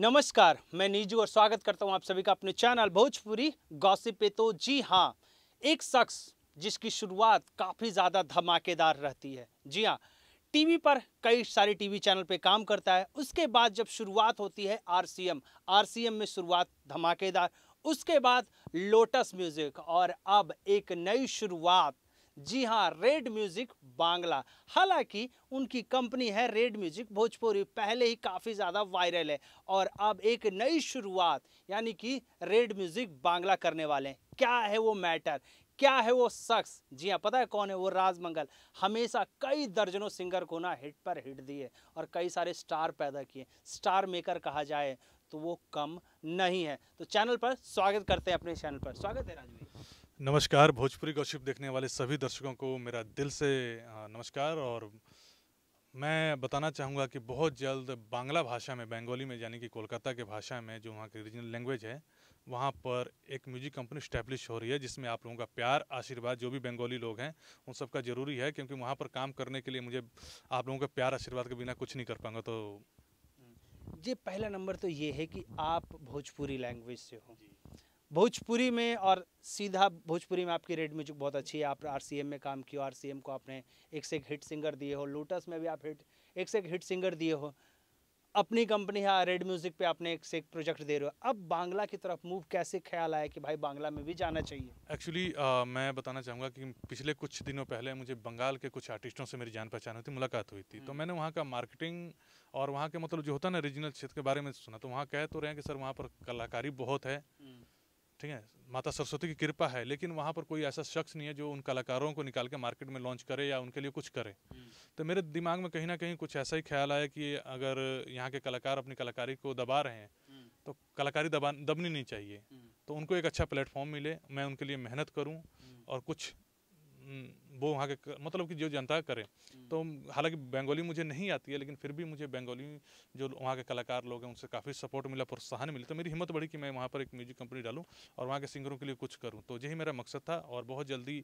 नमस्कार मैं नीजू और स्वागत करता हूं आप सभी का अपने चैनल भोजपुरी गौसी पे तो जी हाँ एक शख्स जिसकी शुरुआत काफ़ी ज़्यादा धमाकेदार रहती है जी हाँ टीवी पर कई सारे टीवी चैनल पे काम करता है उसके बाद जब शुरुआत होती है आरसीएम आरसीएम में शुरुआत धमाकेदार उसके बाद लोटस म्यूज़िक और अब एक नई शुरुआत जी हाँ रेड म्यूज़िक बांग्ला हालांकि उनकी कंपनी है रेड म्यूज़िक भोजपुरी पहले ही काफ़ी ज़्यादा वायरल है और अब एक नई शुरुआत यानी कि रेड म्यूज़िक बांग्ला करने वाले हैं क्या है वो मैटर क्या है वो शख्स जी हाँ पता है कौन है वो राज मंगल हमेशा कई दर्जनों सिंगर को ना हिट पर हिट दिए और कई सारे स्टार पैदा किए स्टार मेकर कहा जाए तो वो कम नहीं है तो चैनल पर स्वागत करते हैं अपने चैनल पर स्वागत है राज नमस्कार भोजपुरी गौशिप देखने वाले सभी दर्शकों को मेरा दिल से नमस्कार और मैं बताना चाहूँगा कि बहुत जल्द बांग्ला भाषा में बंगाली में यानी कि कोलकाता के भाषा में जो वहाँ की रीजनल लैंग्वेज है वहाँ पर एक म्यूजिक कंपनी स्टैब्लिश हो रही है जिसमें आप लोगों का प्यार आशीर्वाद जो भी बंगाली लोग हैं उन सबका ज़रूरी है क्योंकि वहाँ पर काम करने के लिए मुझे आप लोगों का प्यार आशीर्वाद के बिना कुछ नहीं कर पाऊँगा तो जी पहला नंबर तो ये है कि आप भोजपुरी लैंग्वेज से हो भोजपुरी में और सीधा भोजपुरी में आपकी रेड म्यूजिक बहुत अच्छी है आप आरसीएम में काम किया आरसीएम को आपने एक से एक हिट सिंगर दिए हो लोटस में भी आप हिट एक से एक हिट सिंगर दिए हो अपनी कंपनी है रेड म्यूजिक पे आपने एक से एक प्रोजेक्ट दे रहे हो अब बांग्ला की तरफ मूव कैसे ख्याल आया कि भाई बांग्ला में भी जाना चाहिए एक्चुअली uh, मैं बताना चाहूँगा कि पिछले कुछ दिनों पहले मुझे बंगाल के कुछ आर्टिस्टों से मेरी जान पहचान हुई थी मुलाकात हुई थी तो हम्म। मैंने वहाँ का मार्केटिंग और वहाँ के मतलब जो होता है ना रीजनल क्षेत्र के बारे में सुना तो वहाँ कह तो रहे हैं कि सर वहाँ पर कलाकारी बहुत है ठीक है माता सरस्वती की कृपा है लेकिन वहाँ पर कोई ऐसा शख्स नहीं है जो उन कलाकारों को निकाल के मार्केट में लॉन्च करे या उनके लिए कुछ करे हम्म। तो मेरे दिमाग में कहीं ना कहीं कुछ ऐसा ही ख्याल आया कि अगर यहाँ के कलाकार अपनी कलाकारी को दबा रहे हैं हम्म। तो कलाकारी दबा दबनी नहीं चाहिए हम्म। तो उनको एक अच्छा प्लेटफॉर्म मिले मैं उनके लिए मेहनत करूँ और कुछ हम्म, वो वहाँ के मतलब कि जो जनता करे तो हम्म। हालांकि बंगाली मुझे नहीं आती है लेकिन फिर भी मुझे बंगाली जो वहाँ के कलाकार लोग हैं उनसे काफ़ी सपोर्ट मिला प्रोत्साहन मिला तो मेरी हिम्मत बढ़ी कि मैं वहाँ पर एक म्यूजिक कंपनी डालूँ और वहाँ के सिंगरों के लिए कुछ करूँ तो यही मेरा मकसद था और बहुत जल्दी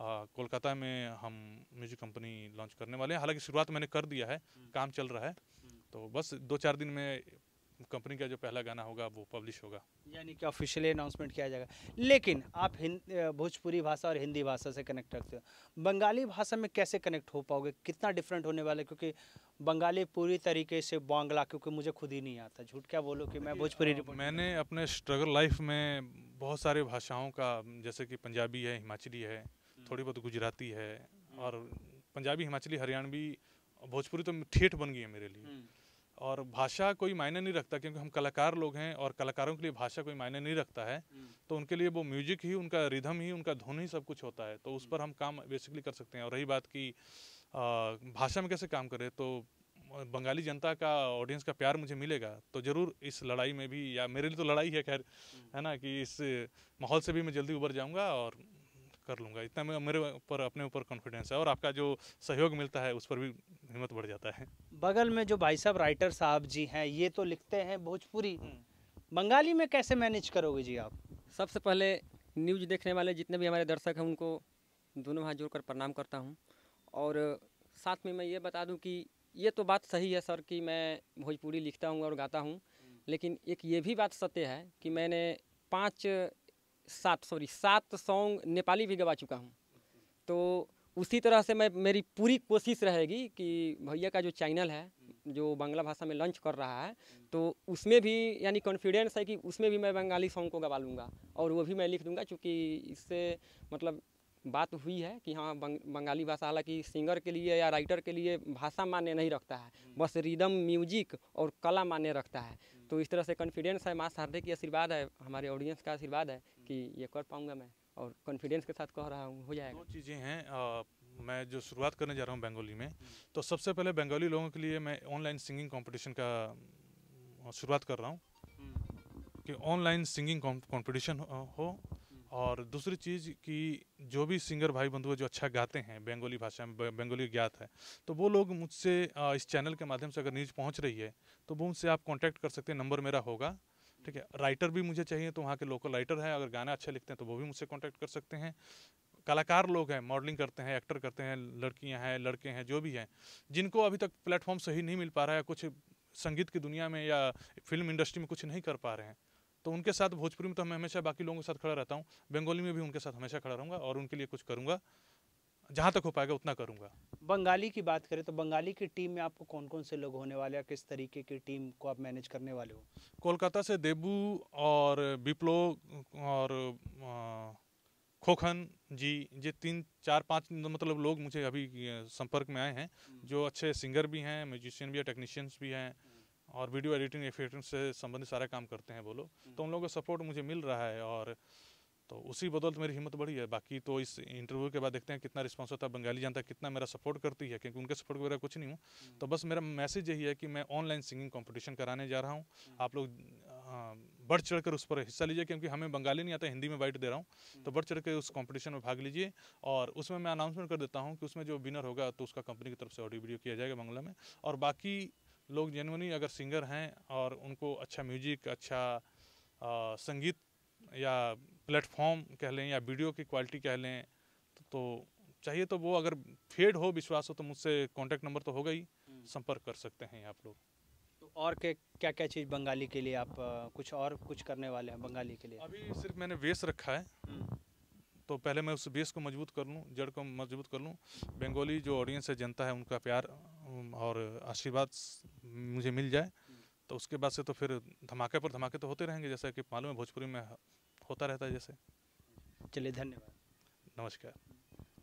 कोलकाता में हम म्यूजिक कंपनी लॉन्च करने वाले हैं हालाँकि शुरुआत मैंने कर दिया है हम्म। काम चल रहा है तो बस दो चार दिन में कंपनी का जो पहला गाना होगा वो पब्लिश होगा यानी कि ऑफिशियली अनाउंसमेंट किया जाएगा लेकिन आप भोजपुरी भाषा और हिंदी भाषा से कनेक्ट रखते हो बंगाली भाषा में कैसे कनेक्ट हो पाओगे कितना डिफरेंट होने वाला है क्योंकि बंगाली पूरी तरीके से बांग्ला क्योंकि मुझे खुद ही नहीं आता झूठ क्या बोलो कि मैं भोजपुरी मैंने अपने स्ट्रगल लाइफ में बहुत सारे भाषाओं का जैसे कि पंजाबी है हिमाचली है हम्म। थोड़ी बहुत गुजराती है हम्म। और पंजाबी हिमाचली हरियाणवी भोजपुरी तो ठेठ बन गई है मेरे लिए हम्म। और भाषा कोई मायने नहीं रखता क्योंकि हम कलाकार लोग हैं और कलाकारों के लिए भाषा कोई मायने नहीं रखता है हम्म। तो उनके लिए वो म्यूजिक ही उनका रिधम ही उनका धुन ही सब कुछ होता है तो उस हम्म। पर हम काम बेसिकली कर सकते हैं और रही बात की भाषा में कैसे काम करें तो बंगाली जनता का ऑडियंस का प्यार मुझे मिलेगा तो ज़रूर इस लड़ाई में भी या मेरे लिए तो लड़ाई है खैर हम्म। है ना कि इस माहौल से भी मैं जल्दी उबर जाऊँगा और कर लूँगा इतना मेरे ऊपर अपने ऊपर कॉन्फिडेंस है और आपका जो सहयोग मिलता है उस पर भी हिम्मत बढ़ जाता है बगल में जो भाई साहब राइटर साहब जी हैं ये तो लिखते हैं भोजपुरी हम्म। बंगाली में कैसे मैनेज करोगे जी आप सबसे पहले न्यूज देखने वाले जितने भी हमारे दर्शक हैं उनको दोनों हाथ जोड़कर प्रणाम करता हूँ और साथ में मैं ये बता दूँ कि ये तो बात सही है सर कि मैं भोजपुरी लिखता हूँ और गाता हूँ हम्म। लेकिन एक ये भी बात सत्य है कि मैंने पाँच सात सॉरी सात सॉन्ग नेपाली भी गवा चुका हूँ तो उसी तरह से मैं मेरी पूरी कोशिश रहेगी कि भैया का जो चैनल है जो बांग्ला भाषा में लॉन्च कर रहा है तो उसमें भी यानी कॉन्फिडेंस है कि उसमें भी मैं बंगाली सॉन्ग को गवा लूँगा और वो भी मैं लिख दूँगा चूँकि इससे मतलब बात हुई है कि हाँ बंग, बंगाली भाषा हालांकि सिंगर के लिए या राइटर के लिए भाषा मान्य नहीं रखता है हम्म। बस रिदम म्यूजिक और कला मान्य रखता है हम्म। तो इस तरह से कॉन्फिडेंस है माँ शारदे की आशीर्वाद है हमारे ऑडियंस का आशीर्वाद है हम्म। कि ये कर पाऊँगा मैं और कॉन्फिडेंस के साथ कह रहा हूँ हो जाएगा दो चीज़ें हैं मैं जो शुरुआत करने जा रहा हूँ बंगाली में तो सबसे पहले बंगाली लोगों के लिए मैं ऑनलाइन सिंगिंग कॉम्पिटिशन का शुरुआत कर रहा हूँ कि ऑनलाइन सिंगिंग कॉम्पिटिशन हो और दूसरी चीज़ कि जो भी सिंगर भाई बंधु जो अच्छा गाते हैं बंगाली भाषा में बंगाली ज्ञात है तो वो लोग मुझसे इस चैनल के माध्यम से अगर न्यूज़ पहुंच रही है तो वो उनसे आप कांटेक्ट कर सकते हैं नंबर मेरा होगा ठीक है राइटर भी मुझे चाहिए तो वहाँ के लोकल राइटर हैं अगर गाना अच्छा लिखते हैं तो वो भी मुझसे कॉन्टैक्ट कर सकते हैं कलाकार लोग हैं मॉडलिंग करते हैं एक्टर करते हैं लड़कियाँ हैं लड़के हैं जो भी हैं जिनको अभी तक प्लेटफॉर्म सही नहीं मिल पा रहा है कुछ संगीत की दुनिया में या फिल्म इंडस्ट्री में कुछ नहीं कर पा रहे हैं तो उनके साथ भोजपुरी में तो मैं हमेशा बाकी लोगों के साथ खड़ा रहता हूँ बंगाली में भी उनके साथ हमेशा खड़ा रहूँगा और उनके लिए कुछ करूँगा जहाँ तक हो पाएगा उतना करूँगा बंगाली की बात करें तो बंगाली की टीम में आपको कौन कौन से लोग होने वाले हैं किस तरीके की टीम को आप मैनेज करने वाले हो कोलकाता से देबू और बिप्लो और खोखन जी ये तीन चार पांच मतलब लोग मुझे अभी संपर्क में आए हैं हम्म। जो अच्छे सिंगर भी हैं म्यूजिशियन भी हैं टेक्नीशियंस भी हैं और वीडियो एडिटिंग एफिटिंग से संबंधित सारा काम करते हैं वो लोग हम्म। तो उन लोगों का सपोर्ट मुझे मिल रहा है और तो उसी बदौलत मेरी हिम्मत बढ़ी है बाकी तो इस इंटरव्यू के बाद देखते हैं कितना रिस्पॉन्स होता है बंगाली जनता कितना मेरा सपोर्ट करती है क्योंकि उनके सपोर्ट वगैरह कुछ नहीं हूँ हम्म। तो बस मेरा मैसेज यही है कि मैं ऑनलाइन सिंगिंग कॉम्पिटिशन कराने जा रहा हूँ हम्म। आप लोग बढ़ चढ़ कर उस पर हिस्सा लीजिए क्योंकि हमें बंगाली नहीं आता हिंदी में बाइट दे रहा हूँ तो बढ़ चढ़ कर उस कॉम्पिटिशन में भाग लीजिए और उसमें मैं अनाउंसमेंट कर देता हूँ कि उसमें जो विनर होगा तो उसका कंपनी की तरफ से ऑडियो वीडियो किया जाएगा बंगला में और बाकी लोग जेनवनी अगर सिंगर हैं और उनको अच्छा म्यूजिक अच्छा आ, संगीत या प्लेटफॉर्म कह लें या वीडियो की क्वालिटी कह लें तो, तो चाहिए तो वो अगर फेड हो विश्वास हो तो मुझसे कॉन्टेक्ट नंबर तो होगा ही हम्म। संपर्क कर सकते हैं आप लोग तो और के, क्या क्या चीज़ बंगाली के लिए आप कुछ और कुछ करने वाले हैं बंगाली के लिए अभी सिर्फ मैंने वेस रखा है हम्म। तो पहले मैं उस बेस को मजबूत कर लूँ जड़ को मजबूत कर लूँ बंगाली जो ऑडियंस है जनता है उनका प्यार और आशीर्वाद मुझे मिल जाए तो उसके बाद से तो फिर धमाके पर धमाके तो होते रहेंगे जैसा कि मालूम है भोजपुरी में होता रहता है जैसे चलिए धन्यवाद नमस्कार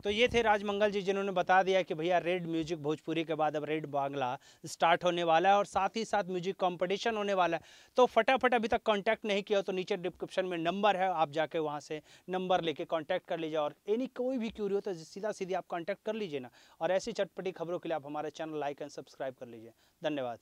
तो ये थे राजमंगल जी जिन्होंने बता दिया कि भैया रेड म्यूजिक भोजपुरी के बाद अब रेड बांग्ला स्टार्ट होने वाला है और साथ ही साथ म्यूजिक कॉम्पिटिशन होने वाला है तो फटाफट अभी तक कॉन्टैक्ट नहीं किया तो नीचे डिस्क्रिप्शन में नंबर है आप जाके वहाँ से नंबर लेके कॉन्टैक्ट कर लीजिए और एनी कोई भी क्यूरी हो तो सीधा सीधी आप कॉन्टैक्ट कर लीजिए ना और ऐसी चटपटी खबरों के लिए आप हमारे चैनल लाइक एंड सब्सक्राइब कर लीजिए धन्यवाद